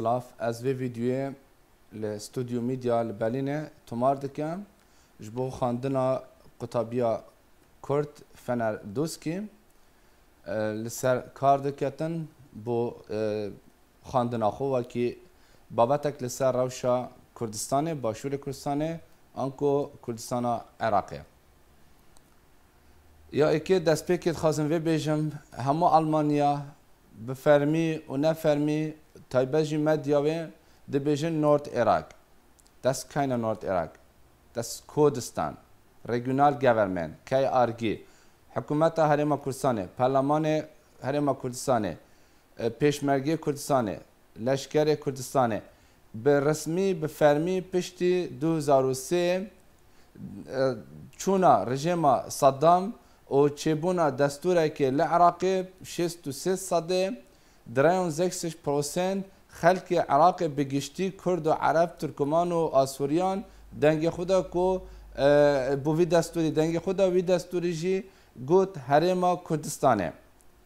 استلاف از وی ویدیوی ل استودیو میدیا ل بلینه تمار دکم جبو خواندنا قطابیا کورد فنر دوسکی لسر کار دکتن بو خواندنا خو وکی بابتک لسر روشا کردستان باشور کردستان آنکو کردستان عراقه یا اکی دست پیکت خازم وی بیجم همو آلمانیا بفرمی و نفرمی تایبەژی مەدیاوێ دەبێژن نۆرت عێراق دەست کاینە نۆرت عێراق دەست کۆدستان ڕێگیونال گەڤەرمێن کای ئارگی حکوومەتە هەرێمە کوردستانê پەرلەمانê هەرێمە کوردستانê پێشمەرگê کوردستانê leşkerê کوردستانê bi resmî bi fermî piştî 2003 çûna rejêma Saddam û çêbûna destûrekê li Iraqê 63 sedê درایون پروسنت خلق عراق بگشتی کرد و عرب ترکمان و آسوریان دنگ خدا کو بو وی دستوری دنگ خدا وی دستوری جی گوت هرما کردستانه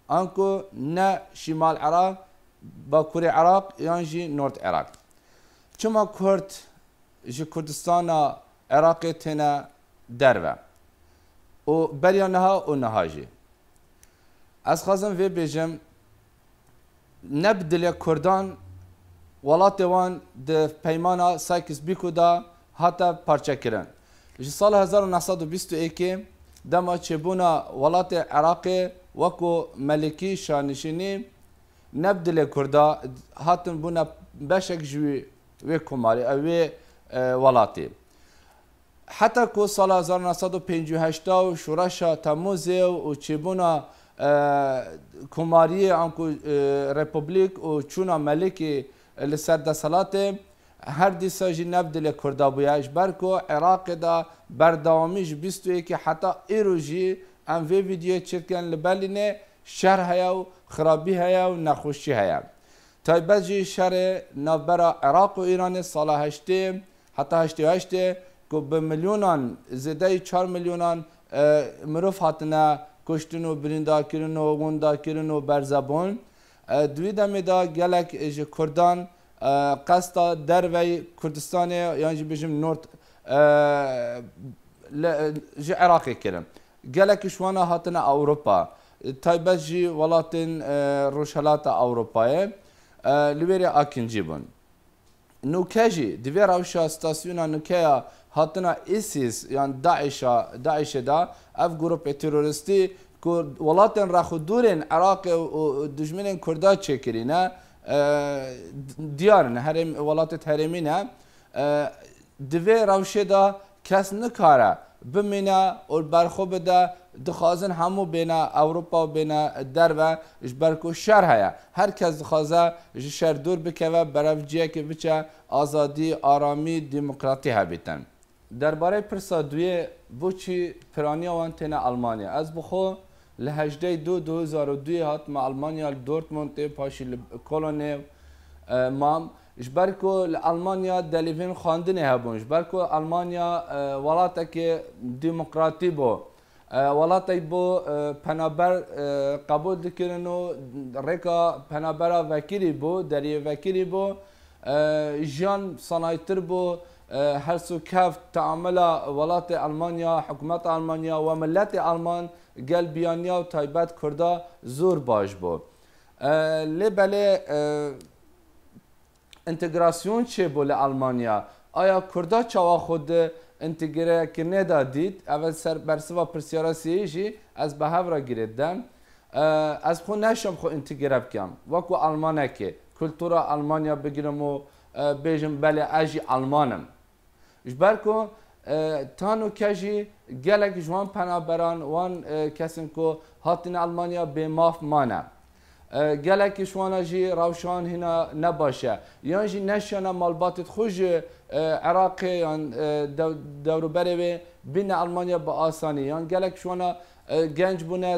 آنکو نه شمال عراق با کور عراق یان جی نورد عراق چما کرد جی کردستان عراق تینا دروه و بریا نها و نها جی از خواستم وی بیجم نبدل کردان ولات وان د پیمانا سایکس بیکو دا حتی پارچه کرن جی سال 1921 دما چبونا ولات عراق وکو ملکی شانشینی نبدل کردا هاتن بونا بشک جوی و کماری او ولاتی حتی که سال 1958 شورش تموز و چبونا کماری آنکو رپبلیک و چونا ملکی لسر دسالات هر دیسا جی نف دل کردا بویاش برکو عراق دا بردوامیش بیستوی که حتی ایرو جی ام وی ویدیو چرکن لبلینه شر هیا و خرابی هیا و نخوشی هیا تایبت جی شر نفبرا عراق و ایران سال هشتی حتی هشتی هشتی که به میلیونان زده چار میلیونان مروف هاتنه کشتن و برینداکردن و غونداکردن و برزبون دوی دمه دا گلک جه کردان قصد دروی کردستان یعنی بجم نورت جه عراقی کرن گلک شوانا هاتن اوروپا تایبت جی ولاتن روشلات اوروپای لویری اکنجی بون نوکه جی دوی روشا ستاسیونا نوکه hatina ISIS yani DAEŞ'a DAEŞ'e da ev grup e teröristi Kurd velaten ra xwe durên Iraqê û dijminên Kurda çêkirîne diyarin herem welatê herêmîne e, divê rewşê da kes nikare bimîne û berxwe bide dixwazin hemû bêne Ewropa û bêne derve ji ber ku şer heye herkes dixwaze ji şer dûr bikeve berevciyekê biçe azadî aramî demokratî hebîtin. دربارەی پرسا دوێ بۆچی پرانیاوان تێنە ئەلمانیا ئەس بخۆ لە هەژدەی دو 2002 هاتمە ئەلمانیا دۆرتمون تێ پاشی کۆلۆنێ مام ji ber ku li Almanya delîvên xandinê hebûn ji ber ku Almanya welatekê demokratî bû welatê bo penaber qebul dikirin û rêka penabera vekirî bû deriyê vekirî bû jiyan sanaytir bû هر سو کف تعامل ولات آلمانیا حکومت آلمانیا و ملت آلمان گل بیانیا و تایبت کرده زور باش بود لبله انتگراسیون چه بول آلمانیا آیا کردا چوا خود انتگره که ندادید اول سر برسوا پرسیارا سیجی از به را گریدن از خو نشم خو انتگره بکم وکو آلمانه که کلتورا آلمانیا بگیرم و بیجم بله اجی آلمانم ji ber ku e, tan û kejî gelek ji wan penaberan wan e, kesin ku hatine Almanya bêmaf mane. E, gelekî şwana jî rawşan hîna nebaşe. Yan jî neşana malbatî xu ji Iraqê yan dewroberê wê bîne Almanya bi asanî. Yan gelek şwana genc bûne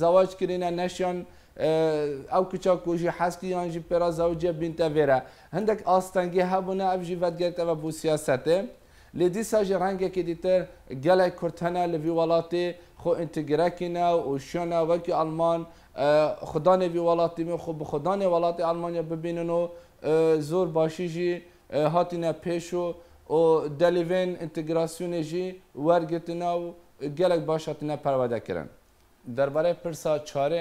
zawac kirîne neşan ew kiça ku jî heskî yan jî pêra zawciye bînte vêre. Hindek astengî hebûne ev jî vedgerkeve bû siyasetê. لی دیسا جه رنگه که دیتر گله کرتنه لوی ولاتی خو انتگرکینا و شونه وکی آلمان خدا نوی ولاتی می خو بخدا نوی ولاتی آلمانیا ببینن و زور باشی جی هاتینا پیشو و دلیوین انتگراسیون جی ورگتنا و گلک باش هاتینا پرواده کرن درباره پرسا چاره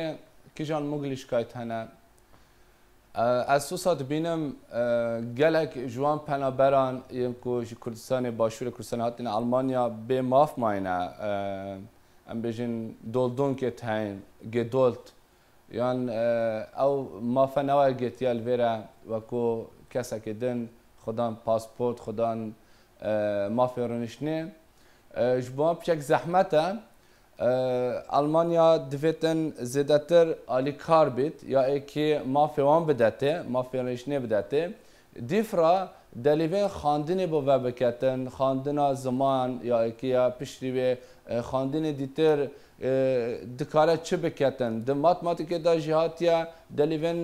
کجان مغلیش کایت هنه از سو سات بینم گلک جوان پنابران یم کو کردستان باشور کردستان هاتین آلمانیا به ماف ماینه ام بجن دولدون که تاین گدولت یان او ماف نوا گتیال ویرا و کو کسا که دن خدان پاسپورت خدان ماف رونشنه جوان پیچک زحمته المانیا دویتن زیدتر الیکار بیت یا اکی مافیوان بدته مافیانشنه بدته دیفرا دلیوه خاندن با وبکتن خاندن زمان یا اکی یا پشتی به خاندن دیتر دکاره چه بکتن د ماتماتیک دا جهاتیا دلیوین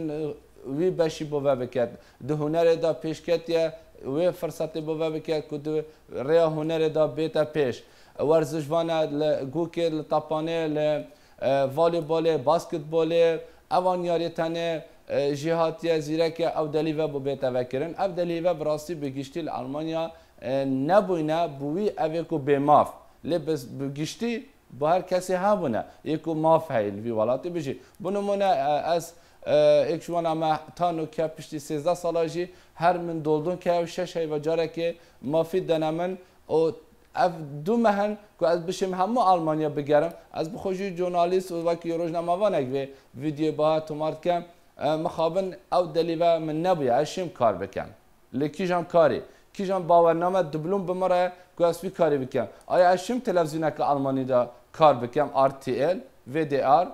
وی بشی با وبکت د هنر دا پیشکتیا وی فرصتی بوه بکه که ریا هنر دا بیت پیش ورزشوانه گوکه لطپانه لوالیبال باسکتبال اوان یاری تنه جهاتی زیره که او دلیوه بو بیتا وکرن او دلیوه براستی بگیشتی لالمانیا نبوینه بوی اوی که بماف لبس بگیشتی با هر کسی ها بونه یکو ماف هیل وی ولاتی بجی بنمونه از یک شما نامه تانو که پشتی 13 سالا جی هر من دولدون که او شش های و جاره که مافی دنمن او اف دو مهن که از بشم همه آلمانیا بگرم از بخوشی جورنالیست و وکی روزنامه وانگ ویدیو با تمارد کم مخابن او دلیوه من نبوی اشیم کار بکن لکیجام کاری کیجام باورنامه دبلوم بمره که از بی کاری بکن آیا اشیم تلویزیونک آلمانی دا کار بکم RTL, VDR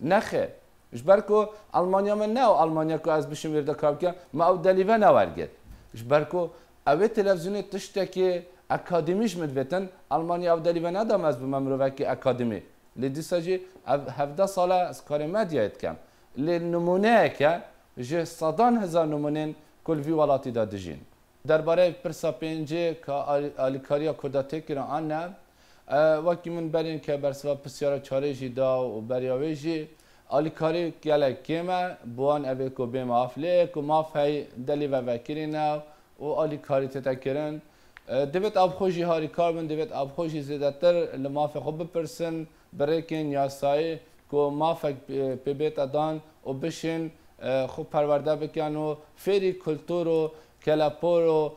نخه ji ber ku Almanya me ne Almanya ku ez bişim vê de kavke me ew delive ne werget ji ber ku evê televizyonê tiştekê akademîj midvetin Almanya ew delive nedam ez bi me mirovekî akademî lê dîsa jî ev hevda sala ez karê medyayê dikem lê nûmuneyeke ji sadan hezar nûmunên kul vî welatî da dijîn derbarê pirsa pêncê ka alîkariya Kurda têkira an ne wekî min berên ke bersiva pisyara çarê jî da û beryawê jî alikari gelek kime buan evi ku bê maf lê ku maf hey delî vevekirî ne û alîkarî tête kirin divêt avxwe jî harîkar bin divêt avxwe jî zêdetir li mafê xwe bipirsin birêkên yasayî ku mafek pêbêta dan û bişên xwe perwerde bikin û fêrî kultur û kelepor û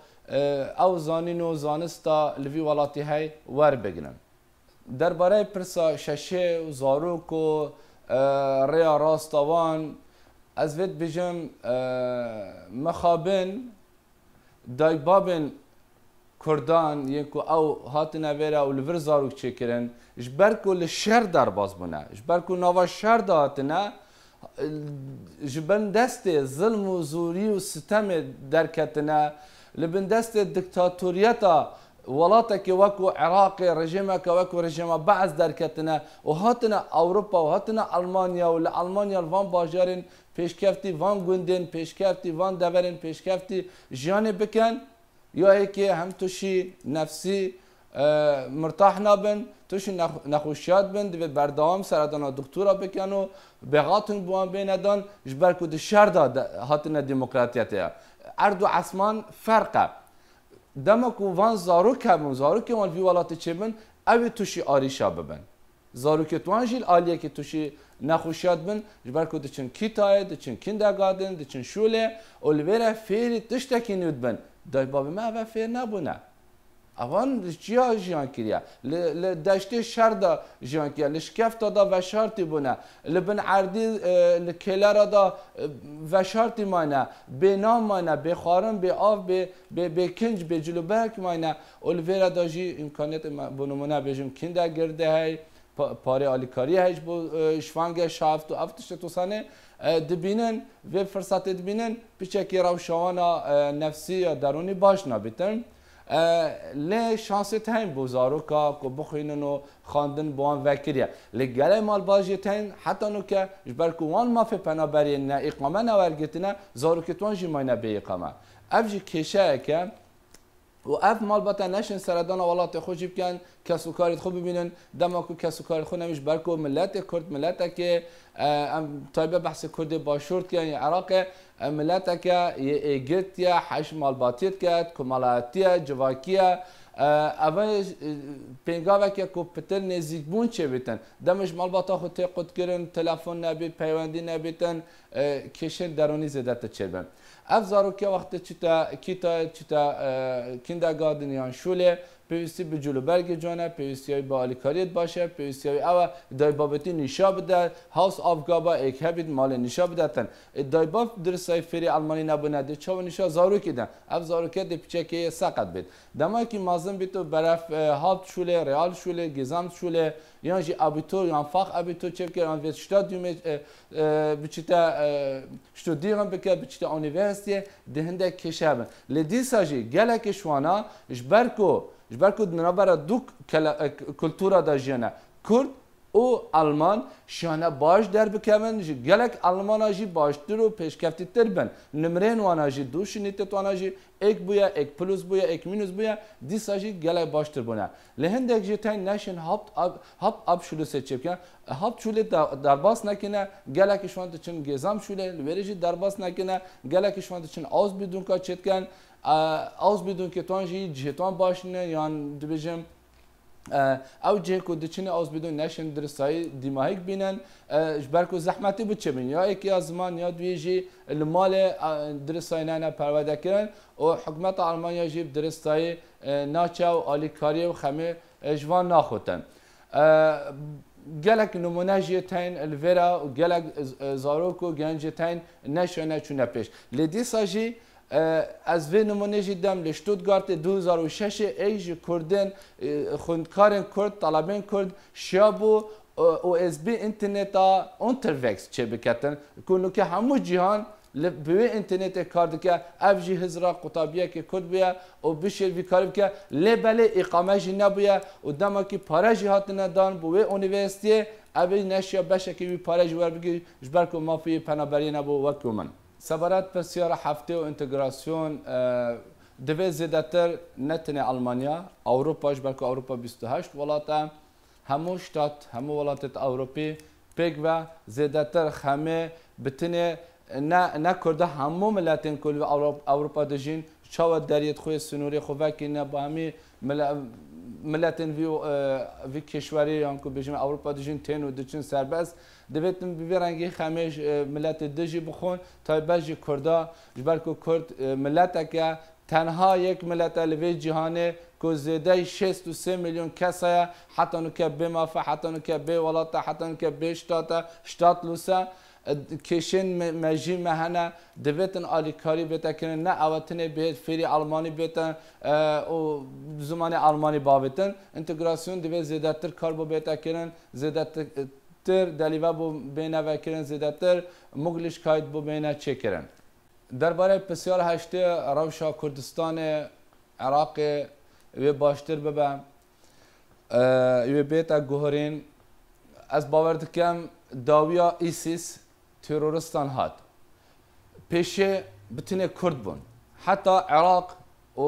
ew zanîn û zanista li vî welatî hey werbigirin. Derbarê pirsa şeşê û zarok û ريا راس طوان ازفت بجم مخابن دایک بابن کردان یکو او هاتن اویرا و لور زاروک چکرن جبر کو لشر در باز بونه جبر کو نوا شر دا هاتنه جبن دست ظلم و زوری و ستم درکتنه لبن دست دکتاتوریتا وڵاتێکی وەکو عێراقی ڕژێمەکە وەکو ڕژێمە بەعز دەرکەتنە و هاتنە ئەوروپا و هاتنە ئەلمانیا و لە ئەلمانیا وان باژارین پێشکەفتی وان گوندێن پێشکەفتی وان دەبەرن پێشکەفتی ژیانی بکەن یاەیەکی هەم تووشی نەفسی مرتاح نابن تووشی نەخوشیات بن دەبێت بەردەوام سەردانە دکتورا بکەن و بێغاتون بووان بێنەدان ژبەر و دشاردا هاتنە دیموکراتەتەیە ئەرد و عسمان فەرقە. dema ku van zarok hebûn zarokê wan vî welatê çêbin ew ê tuşî arîşa bibin. Zarokê wan jî aliyekê tuşî nexuşiyat bin ji ber ku diçin kîtayê diçin kindergarten diçin şûlê û li vê re fêrî tiştekî nûd bin. Dayba me ve fêr nebûne. اوان چیا جیان کریا ل شر دا جیان کریا لشکفت دا وشارتی بونه لبن عردی لکلر دا وشارتی مانه به نام مانه به خارم به آف به به کنج به برک مانه اولویرا دا جی امکانیت بنمونه بجم کنده گرده هی پاره آلیکاری هیچ بو شوانگ شافت و افتش توسانه، سنه دبینن و فرصت دبینن پیچکی روشوانا نفسی یا درونی باش نبیتن لی شانست هین بو زاروکا کو بخوینن و خواندن بوان وکریه لی گله مال باجیت هین حتی نو که جبر کو وان مافی پنابری نه اقامه نه ورگتنه زاروکتوان جی ماینه بی اقامه اف جی کشه که و اف مال نشین نشن سردان ولات خوشی کن کس و کارت خوب ببینن دما کو کس و کارت خوب نمیش برکو ملت کرد ملت که ام طیب بحث کرد باشورت یعنی عراق ملتک یا حش مال باتیتک یا جواکیا اول و که کو پتر نزدیک بون چه بیتن دمش مال باتا خود تی کرن تلفن نبید پیوندی نبیتن کشن درونی زدت تا بند اف زاروکیا وقت چیتا کیتا چیتا کیندا یان شوله پیوستی بجلو با کاریت باشه، پیوستی های او دای بابتی نیشا بده هاوس ایک هبید مال نیشا بدەتەن دایباف درسای فێری ئەلمانی نەبنەدی چاوە نیشا زارۆکیدە پیچه که سقط بید بێت که مازم بیت و بەرەف هاڵ شولێ ڕال شوله، شوله شوله، یانژی ابیتور یان فاق ئەبیتۆ چێبکە ئەێت شتا شتادیوم بچیتا شتودیرم بکر بچیتا بکه دهنده دهندە کێشەبن لە دیساژی گەلەکی شوانا جبرکو ji ber ku di navbera du e, kultura da jiyana Kurd û Alman şihane baş derbikevin ji gelek Almana jî baştir û pêşkeftitir bin. Nimrên wana jî du şînitet wana jî ek bûye ek plus bûye ek minus bûye dîsa jî gelek baştir bûne. Li hindek e jî tên neşin hapt hap ab şûlusê çêbike e hap şûlê derbas nekine gelek îşwan diçin gêzam şûlê li wêrê jî derbas nekine gelek îşwan diçin awz bî dûnka çêtken ئەوز بدون کە توانژی جێتوان باشنە یان دبژم ئەو جێک و دچینە ئەوز بدون نەشن درستایی دیماهیک بینن بەرک و زەحمەتی بچبین یا یەکی زمان یا دوێژی li malê dirsaynene pervedekirin û hikmeta Almanya jî diristayî naçew alîkariye û xemê ji van naxotin. gelek numune jê teyn li vêra û gelek zarok û gencê teyn neşone çûne pêş. Lê dîsa jî از وی نمونه جی دم لی شتوتگارت 2006 ایج کردن خوندکارن کرد طالبین کرد شیابو او اس بی انترنتا اونتروکس چه بکتن کنو که همو جهان به انترنت کار دکه اف جی هزرا قطابیه که کرد بیا و بشیر وی کار بکه لی بله اقامه جی نبویا و دما که پاره جی هات ندان بوی اونیورسیتی اوی نشیا بشه که وی پاره جی ور بگی جبر که مافی پنابری نبو وکو من سبارەت پرسیارە هەفتێ و ئینتەگراسیۆن دەبێت زێدەتر نەتنێ ئەلمانیا ئەوروپاش بەکە ئەوروپا 28 وڵاتە هەموو شتات هەموو وڵاتێت ئەوروپی پێک بە زێدەتر خەمێ بتنێ نه کوردە هەموو ملاتێن کول ئەوروپا دەژین چاوە دەریت خۆی سنووری خۆڤکی نەبامی ملتن وی وی کشوریان که بجیم اروپا دژین تن و دژین سرباز دوتن بیرنگی خمیش ملت دژی بخون تا بجی کردا جبر که کرد ملت که تنها یک ملت الوی جهانه که زیده 63 میلیون کس های حتی نو که بمافه حتی نو که بولات حتی نو که بشتاته شتات لوسه کشن مجی مهنه دبیتن آلیکاری بیتا کنن نه اوتنه بیت فری آلمانی بیتا او زمان آلمانی بابتن انتگراسیون دبیت زیدتر کار بو بیتا کنن زیدتر دلیوه بو بینه وکرن زیدتر مغلش کاید بو بینه چکرن درباره پسیار هشته روشا کردستان عراق و باشتر ببه و بیتا گوهرین از باور دکم داویا ایسیس تيرورستان هات بيشي بتني كرد بون حتى عراق و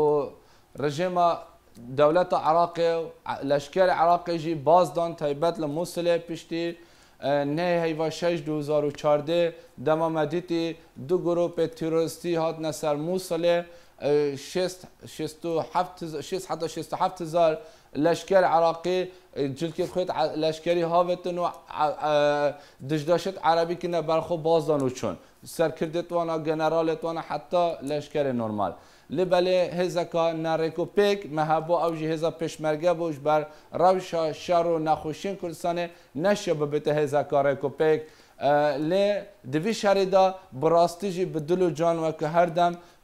رژیم دولت عراق لشکر عراق جی باز دان تایبت لموسل پشتی نه هیوا 6 2014 دما مدیتی دو گروپ تروریستی هات نسر موسل هفت هزار لشکر عراقی جلکی خود لشکری هاوتن و دجداشت عربی کنه برخو باز دانو چون سرکردت وانا گنرالت وانا حتی لشکر نرمال لبله هزکا نرکو پیک مهبو اوجی هزا پشمرگه بوش بر روش شر و نخوشین کلسانه نشه ببته هزکا رکو پیک لی دوی شریدا براستیجی بدلو و جان و که هر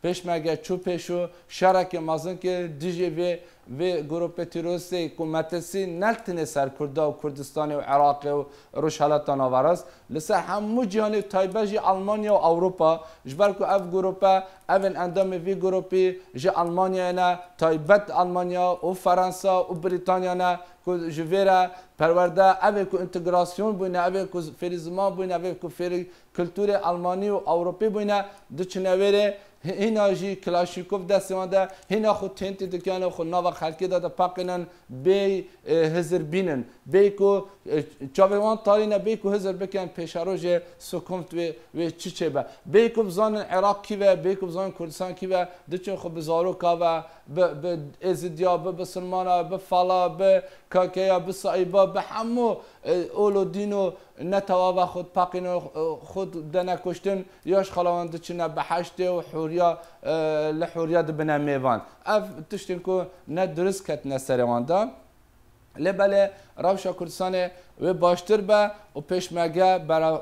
پشمگه چوپشو شرک مازن که دیجی وی وی گروپ تیروسی کمتسی نلتنه سر کرده و کردستان و عراق و روش حالت نوارست لسه همو جیانی تایبه جی آلمانیا و اوروپا جبر که اف گروپا اون اندام وی گروپی جی آلمانیا نه تایبت آلمانیا و فرانسا و بریتانیا نه که جویره پرورده اوی که انتگراسیون بوینه اوی که فریزمان بوینه اوی که فری کلتور آلمانی و اوروپی بوینه دو چنویره هینا جی کلاشیکوف دستیان ده هینا خود تنتی دکان و خود نوا خلکی داده پاقینن بی هزر بینن بی کو چاویوان تارینه بی کو هزر بکن پیشارو جه سکمت و و چی چه به بی کو بزان عراق کی و بی کو بزان کردستان کی و دچن خود بزارو کا و به ازدیا به بسلمانا به فلا به کاکیا بسایبا به همو اولو دینو نتوا و خود پاقین خود دنه کشتن یاش خلاوند چنه به حشت و حوریا لحوریا دبنه میوان اف تشتن که نه درست کت نه سروان لبله روشا کردستان و باشتر به و پشمگه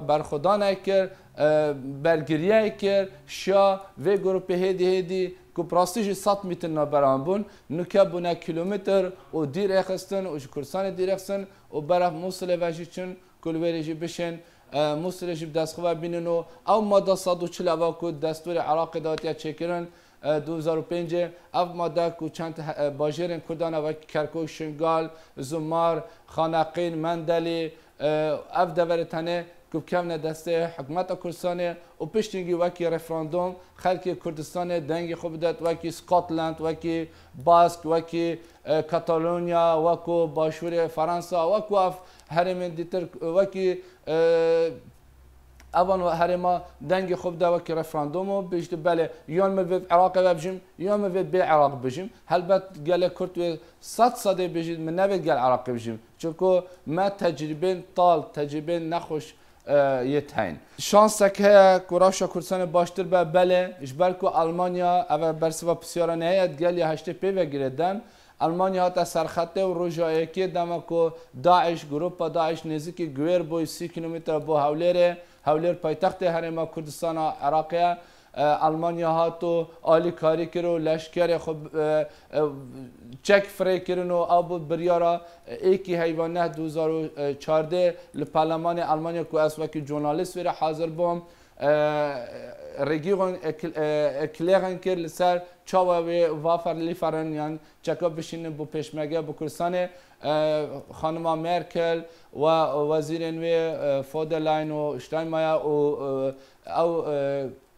برخودان کرد برگریه کرد شا و گروپی هدی هدی که پراستیج سات میتن نبران بون نکه بونه کیلومتر و دیر اخستن و کردستان دیر اخستن و برف موصل وشی چون کلوریجی بشن موسیقی دستخواه بینن و او ماده 140 که دستور عراق داتیا چکرن 2005 اف ماده کو چند باجرن کردان و کرکو شنگال زمار خانقین مندلی اف دورتنه کو کم دسته حکومت کردستان و پشتینگی وکی رفراندوم خلک کردستان دنگ خوب داد وکی سکاتلند وکی باسک وکی کاتالونیا وکو باشور فرانسا وکو اف هرمن دیتر وکی اوان و هرما دنگ خوب دا و که رفراندوم و بجد بله یان مبید عراق و بجم یان مبید بی عراق بجم هلبت گله کرد و صد صده بجد من نبید گل عراق بجم چونکو ما تجربه طال تجربه نخوش یتین شانس که کوراش کردستان باشتر به بله اجبر کو آلمانیا اول برسوا پسیارانه هیت گل یا هشته پی و گردن Almanya hatta serxette û rojayekê dema ku Daeş grupa Daeş nêzikî gwêr boy sî kilometre bo hewlêrê hewlêr paytextê Herêma Kurdistana Iraqê ye Almanya hatu alî karî kir û leşkerê e, e, çek firê kirin û a bû biryara êkî e, heyvan neh 2014 li Pelemanê Almanya ku ez wekî jurnalist wêre hazir bom Regierung erklären که لسر چاوا و وافر لیفرن یعنی چکا بشینن بو پشمگه بو کرسان خانما مرکل و وزیرن و فودرلاین و شتاینمایر و او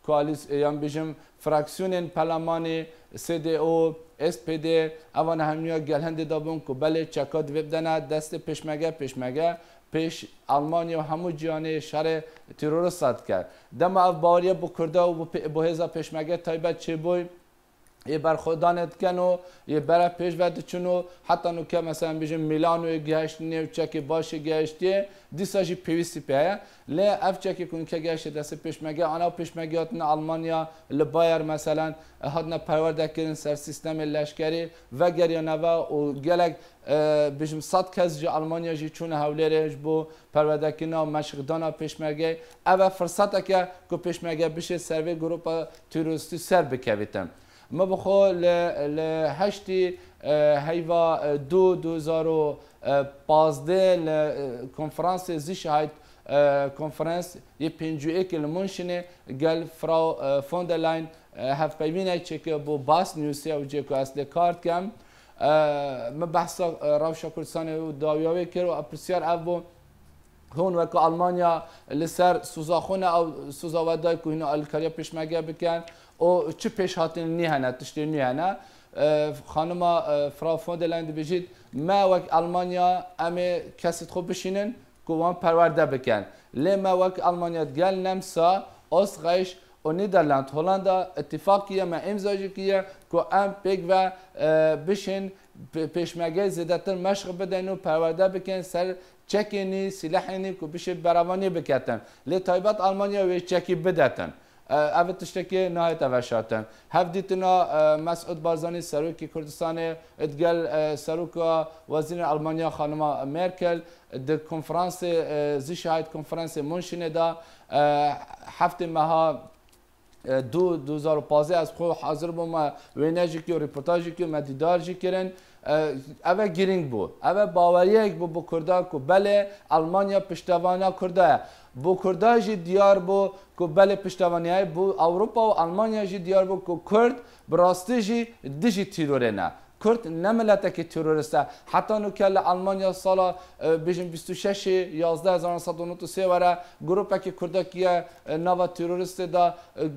کوالیس یعنی بجم فراکسیونن پلمانی سی دی او اس پی دی اوان همیو گلهند دابون که بله چکا دویب دنه دست پشمگه پشمگه پیش و همو جیانه شر ترور صد کرد دم اف باوریه بو و به هزا پیشمگه تایبت چه بوی یه بر خودانت کن و یه بر پیش ورد چون و حتی نو که مثلا بیشم میلان و گشت نیو که باشه گشتی دیساجی پیویستی پیه لی اف چکی کن که گشت دست پیشمگه آنا پیشمگه هاتن آلمانیا لبایر مثلا هاتن پرورده کردن سر سیستم لشکری و گریانه و گلک بیشم صد کس جی آلمانیا جی چون هولرش بو پرورده کنا مشقدانا پیشمگه او فرصت که که پیشمگه بشه سروی گروپ تروریستی سر بکویتم ما بخو لهشت هیوا دو دوزارو پازده لکنفرانس زیش هایت کنفرانس یه پنجو ایک المنشنه گل فراو فوندلاین هف پیمینه چه که بو باس نیوسی او جه که اصل کارت کم ما بحثا روشا کردستان و داویاوی کرد و اپرسیار او بو هون وکو المانیا لسر سوزاخونه او سوزاودای که هنو الکاریا پیشمگه بکن او چه پیش هاتن نیهنه تشتی نیهنه خانما فرافون دلند بجید ما وک المانیا امی کسی خوب بشینن گوان پرورده بکن لی ما وک المانیا گل نمسا اصغیش او نیدرلند هولندا اتفاقیه ما امزاجی کیه که ام پیگ و بشین پیشمگه زیدتر مشق بدن و پرورده بکن سر چکینی سلاحینی که بشه براوانی بکتن لی تایبت المانیا وی چکی بدتن اوت تشتکی نهایت وشاتن هف دیتنا مسعود بارزانی سروک کردستان ادگل سروک وزیر آلمانیا خانم مرکل د کنفرانس زی شاید کنفرانس منشینه دا هفت مها دو 2015 از خو حاضر بوم وینجی کی و رپورتاجی کی و مدیدارجی کرن اوه گیرینگ بو اوه باوریک بو بو کردا کو بله آلمانیا پشتوانا کرده بو کردا جی دیار بو کو بل پشتوانی های بو اوروپا و آلمانیا جی دیار بو کو کرد براستی جی دیجی تیرور نه کرد نه ملتک تروریسته حتی نکل آلمانیا سال بیشم 26 11 1993 وره گروپه که کرده که نوا تروریست دا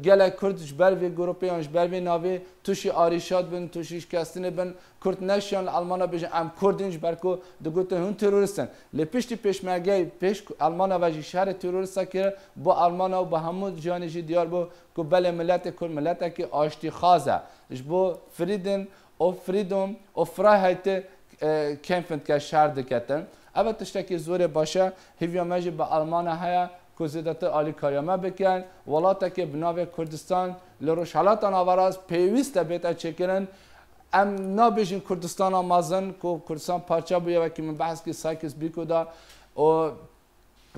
گله کردش بر وی گروپی آنش بر وی ناوی توشی آریشات بن توشی شکستین بن کرد نشیان آلمانا بیشم ام کردینش برکو دگوت هون تروریستن لپشتی پیشمرگی پیش آلمانا وجی شهر تروریستا که با آلمانا و با همون جانشی دیار بو که بله ملت کرد ملت که آشتی خازه اش بو فریدن of freedom, of Freiheit e, kämpfen ke şerde ketten. Evet tiştekî zorê başa hivya me jî bi Almanya heye ku zêdetir alî beken? bikin. ki bi navê Kurdistan li rojhelata navaraz pêwîst de bête çêkirin. Em nabijin Kurdistana mazin ko Kurdistan parça bûye wekî min ki sakis bîku da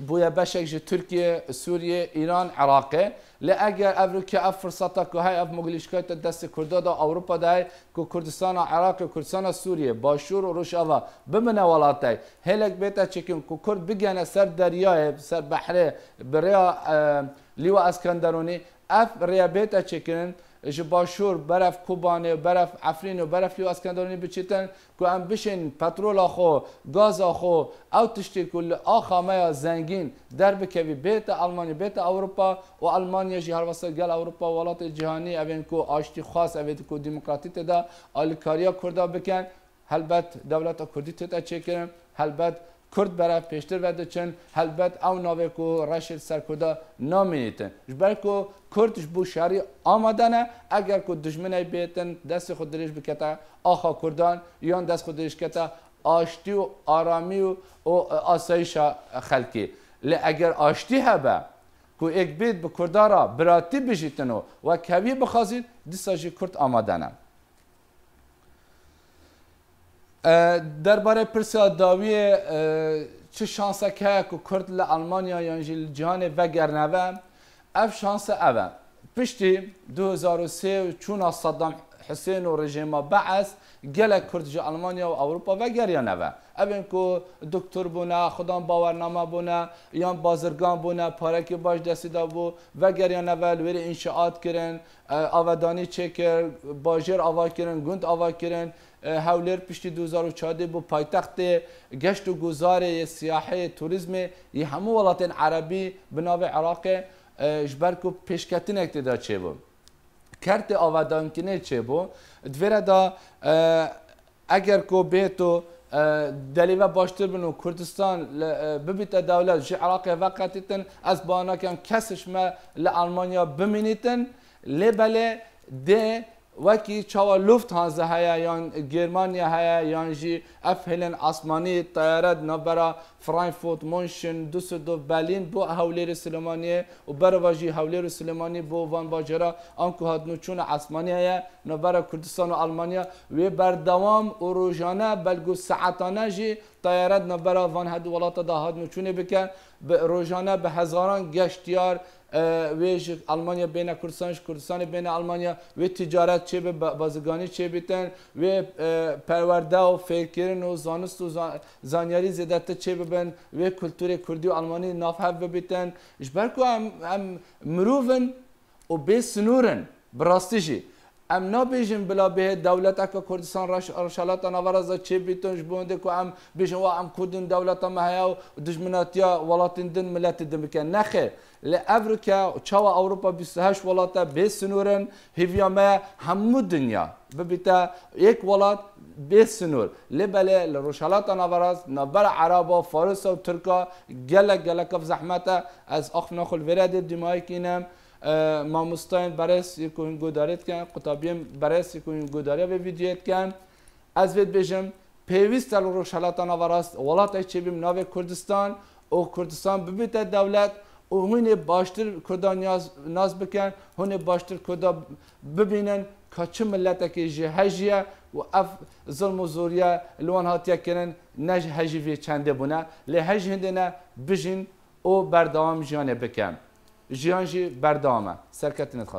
بويا بشك جي تركيا سوريا ايران عراقي لا اگر افرو كه اف فرصتا كه هاي اف مغلشكات دست كردا دا اوروبا داي كو كردستان عراق كردستان سوريا باشور و روشاوا بمنا ولاتاي هلك بيتا چكن كو كرد بگن سر دريا سر بحر بريا ليوا اسكندروني اف ريابيتا چكن ji başûr beref Kubanê beref Efrîn û bereflî eskendarî biçêtin ku em bişin petrola xo gaza xo ew tiştê ku li axa me ya zengîn derbikevî bête Almanya bête Ewropa û Almanya jî herwasa gel Ewropa welatê cihanî evên ku aştî xas evê ku demokratî te de alikariya Kurda bikin helbet devleta Kurdî tê te çêkirin helbet کرد برای پیشتر و دچن هلبت او نوکو کو رشید سرکودا نامینیتن جبر کو کردش بو شهری آمدنه اگر کو دشمنه بیتن دست خود دریش بکتا آخا کردان یا دست خود دریش کتا آشتی و آرامی و, و آسایش خلکی لی اگر آشتی هبه کو یک بیت به براتی بجیتن و کوی بخوازید دستاجی کرد آمدنه درباره پرسیا داوی چه شانسه که که کرد ل آلمانیا یا جل جهان و گرنوه اف شانس اوه پشتی 2003 چون صدام حسین و رژیم بعث گله کرد جه آلمانیا و اروپا و گریانوه اوین که دکتر بونه خودان باورنامه بونه یا بازرگان بونه پارکی باش دستیدا بو و گریانوه لور انشاءات کرن آودانی چه کرد باجر آوا کرن گند آوا کرن هاولر پشتی 2014 بو پایتخت گشت و گذار سیاحه توریسم ی همو ولاتین عربی بناو عراق جبر کو پیشکتین دا چه بو کرت آودان کنه چه بو دویره دا اگر کو بیتو دلیل باشتر بنو کردستان ببیت دولت جی عراق وقتیتن از کن کسش ما لالمانیا بمینیتن لبله ده وەکی چاوە لوفت هازە هەیە یان گرمانیا هەیە یانژی ئەف هێلێن ئاسمانی تەرەت نەبەرە فرانکفورت مونشن دوس دو بەلین بۆ هەولێری سلمانیە و بەرەواژی هەولێر و سلمانی بۆ وان باجێرە ئەمکو هاتن چونە ئاسمانی هەیە نەبەرە کوردستان و ئەلمانیا وێ بەردەوام و ڕۆژانە بەلگو سعاتانە ژی دایرت نبرا وان هد ولات دهات نچونه بکن به روزانه به هزاران گشتیار ویش آلمانیا بین کردستان کردستان بین آلمانیا و تجارت چه به بازگانی چه بیتن و پرورده و فکرین و زانست و زانیاری زدت چه ببن و کلتور کردی و آلمانی نافه ببیتن اجبر که هم مروفن و بسنورن براستیشی ام نابیجن بلا به دولت که کردستان رشالات نورز چی بیتونش بونده که ام بیجن و ام کردن دولت ما هیا و دشمناتیا ولاتین دن ملت دن بکن نخه ل افریقا چاو اروپا 28 ولات به سنورن هیویا ما همو دنیا ببیتا یک ولات به سنور لبله لرشالات نورز نبر عربا فارس و ترکا گلک گلک زحمت از اخنا خل ورد دیمای کینم مامۆستاین بەرز یکوین گۆدارێت کە قوتابیم بەرز یکوین گۆداریا بێ ویدیوێت کەن ئەس بێت بێژم پێویستە لە ڕۆژهلاتانە بەڕاست وڵاتی چێبیم ناوێ کوردستان ئەو کوردستان ببێتە دەولەت و هوێ باشتر کوردان ناز بکەن هوێ باشتر کودا ببینن کاچی ملەتێکی ژێ هەژیە و ئەف زلم و زۆریە لەوان هاتیەکردن نەژ هەژیێ چنددە بوونە لە هەژ هێندێنە بژین و بەردەوام ژیانێ بکەم. جیانجی بردامه. سرکتی نت